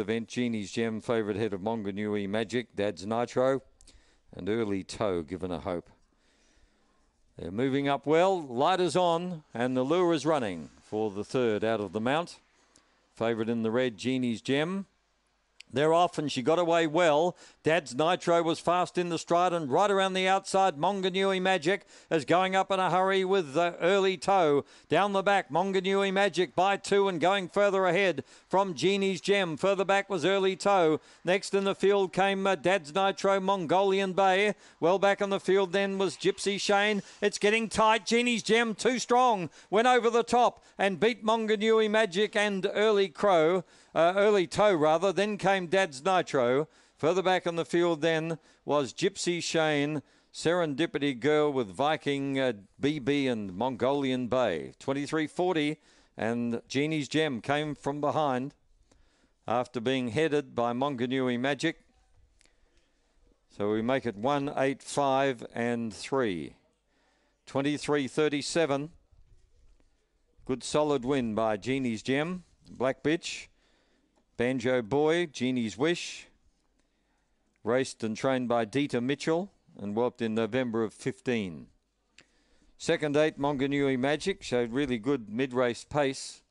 event, Genie's Gem, favourite head of Monganui Magic, Dad's Nitro, and Early Toe given a hope. They're moving up well, light is on, and the lure is running for the third out of the mount. Favourite in the red, Genie's Gem. They're off, and she got away well. Dad's Nitro was fast in the stride and right around the outside. Monganui Magic is going up in a hurry with the early toe. Down the back, Monganui Magic by two and going further ahead from Genie's Gem. Further back was early toe. Next in the field came uh, Dad's Nitro, Mongolian Bay. Well back in the field then was Gypsy Shane. It's getting tight. Genie's Gem too strong. Went over the top and beat Monganui Magic and early crow, uh, early toe rather. Then came Dad's Nitro. Further back on the field then was Gypsy Shane, Serendipity Girl with Viking uh, BB and Mongolian Bay. 2340 and Genie's Gem came from behind after being headed by Monganui Magic. So we make it 1, 8, 5 and 3. 23, 37. Good solid win by Genie's Gem. Black Bitch. Banjo Boy, Jeannie's Wish, raced and trained by Dieter Mitchell and whelped in November of 15. Second eight, Monganui Magic, showed really good mid-race pace